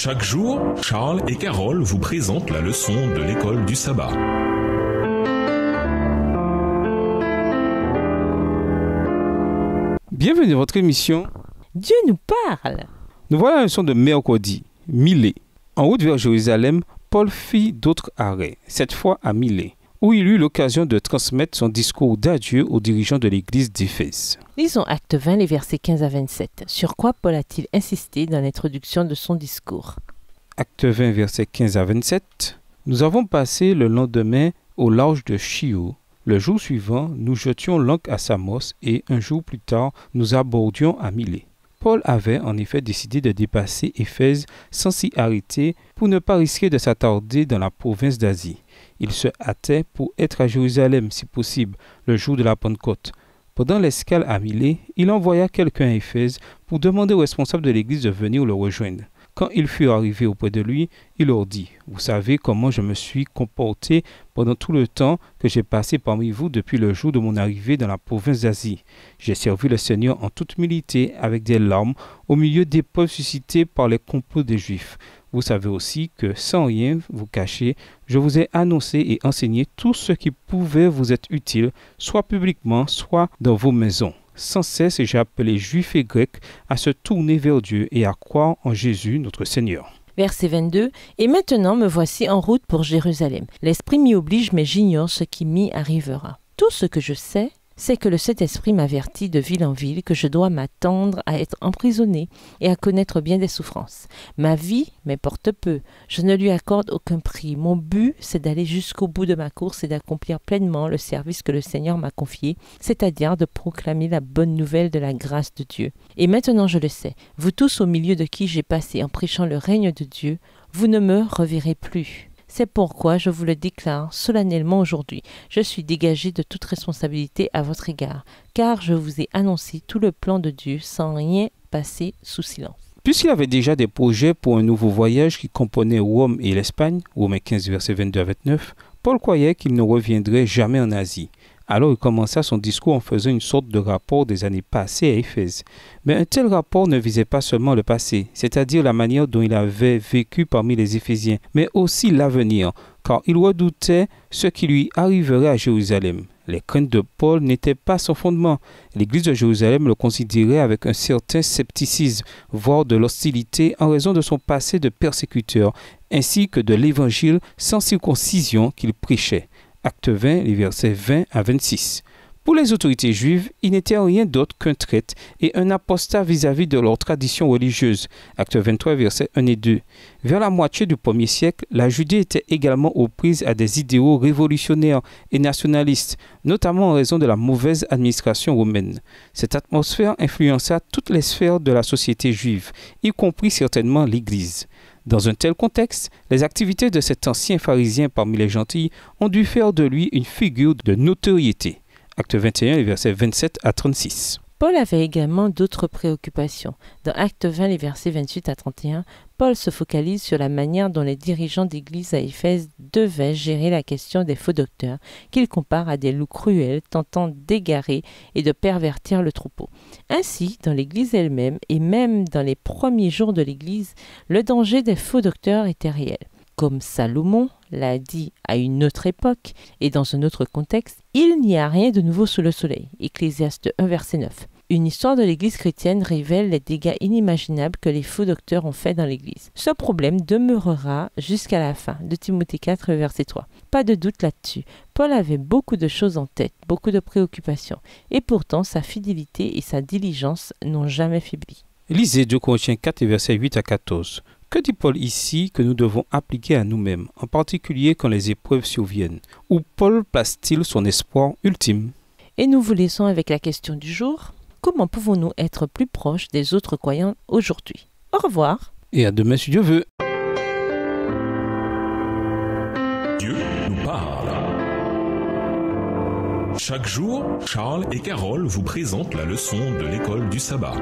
Chaque jour, Charles et Carole vous présentent la leçon de l'école du sabbat. Bienvenue dans votre émission. Dieu nous parle. Nous voilà la leçon de mercredi, Millet. En route vers Jérusalem, Paul fit d'autres arrêts, cette fois à Millet où il eut l'occasion de transmettre son discours d'adieu aux dirigeants de l'église d'Éphèse. Lisons Acte 20, les versets 15 à 27. Sur quoi Paul a-t-il insisté dans l'introduction de son discours Acte 20, versets 15 à 27. Nous avons passé le lendemain au large de Chio. Le jour suivant, nous jetions l'ancre à Samos et un jour plus tard, nous abordions à Milet. Paul avait en effet décidé de dépasser Éphèse sans s'y arrêter pour ne pas risquer de s'attarder dans la province d'Asie. Il se hâtait pour être à Jérusalem, si possible, le jour de la Pentecôte. Pendant l'escale à Milet, il envoya quelqu'un à Éphèse pour demander aux responsables de l'Église de venir le rejoindre. Quand ils furent arrivés auprès de lui, il leur dit, Vous savez comment je me suis comporté pendant tout le temps que j'ai passé parmi vous depuis le jour de mon arrivée dans la province d'Asie. J'ai servi le Seigneur en toute humilité avec des larmes au milieu des peuples suscités par les complots des Juifs. Vous savez aussi que sans rien vous cacher, je vous ai annoncé et enseigné tout ce qui pouvait vous être utile, soit publiquement, soit dans vos maisons sans cesse j'ai appelé Juifs et Grecs à se tourner vers Dieu et à croire en Jésus notre Seigneur. Verset 22. Et maintenant me voici en route pour Jérusalem. L'esprit m'y oblige, mais j'ignore ce qui m'y arrivera. Tout ce que je sais, c'est que le Saint-Esprit m'avertit de ville en ville que je dois m'attendre à être emprisonné et à connaître bien des souffrances. Ma vie m'importe peu, je ne lui accorde aucun prix. Mon but, c'est d'aller jusqu'au bout de ma course et d'accomplir pleinement le service que le Seigneur m'a confié, c'est-à-dire de proclamer la bonne nouvelle de la grâce de Dieu. Et maintenant je le sais, vous tous au milieu de qui j'ai passé en prêchant le règne de Dieu, vous ne me reverrez plus. C'est pourquoi je vous le déclare solennellement aujourd'hui. Je suis dégagé de toute responsabilité à votre égard, car je vous ai annoncé tout le plan de Dieu sans rien passer sous silence. Puisqu'il avait déjà des projets pour un nouveau voyage qui comprenait Rome et l'Espagne, Romains 15, verset 22 à 29, Paul croyait qu'il ne reviendrait jamais en Asie. Alors il commença son discours en faisant une sorte de rapport des années passées à Éphèse. Mais un tel rapport ne visait pas seulement le passé, c'est-à-dire la manière dont il avait vécu parmi les Éphésiens, mais aussi l'avenir, car il redoutait ce qui lui arriverait à Jérusalem. Les craintes de Paul n'étaient pas sans fondement. L'Église de Jérusalem le considérait avec un certain scepticisme, voire de l'hostilité en raison de son passé de persécuteur, ainsi que de l'Évangile sans circoncision qu'il prêchait acte 20, versets 20 à 26. Pour les autorités juives, il n'était rien d'autre qu'un traite et un apostat vis-à-vis de leur tradition religieuse. Acte 23, versets 1 et 2. Vers la moitié du premier siècle, la Judée était également aux prises à des idéaux révolutionnaires et nationalistes, notamment en raison de la mauvaise administration romaine. Cette atmosphère influença toutes les sphères de la société juive, y compris certainement l'Église. Dans un tel contexte, les activités de cet ancien pharisien parmi les gentils ont dû faire de lui une figure de notoriété. Acte 21, versets 27 à 36. Paul avait également d'autres préoccupations. Dans Actes 20, les versets 28 à 31, Paul se focalise sur la manière dont les dirigeants d'église à Éphèse devaient gérer la question des faux docteurs, qu'il compare à des loups cruels tentant d'égarer et de pervertir le troupeau. Ainsi, dans l'église elle-même, et même dans les premiers jours de l'église, le danger des faux docteurs était réel comme Salomon l'a dit à une autre époque et dans un autre contexte, il n'y a rien de nouveau sous le soleil. Ecclésiaste 1 verset 9. Une histoire de l'Église chrétienne révèle les dégâts inimaginables que les faux docteurs ont faits dans l'Église. Ce problème demeurera jusqu'à la fin de Timothée 4, verset 3. Pas de doute là-dessus. Paul avait beaucoup de choses en tête, beaucoup de préoccupations, et pourtant sa fidélité et sa diligence n'ont jamais faibli. Lisez 2 Corinthiens 4, verset 8 à 14. Que dit Paul ici que nous devons appliquer à nous-mêmes, en particulier quand les épreuves surviennent Où Paul place-t-il son espoir ultime Et nous vous laissons avec la question du jour. Comment pouvons-nous être plus proches des autres croyants aujourd'hui Au revoir Et à demain si Dieu veut Dieu nous parle. Chaque jour, Charles et Carole vous présentent la leçon de l'école du sabbat.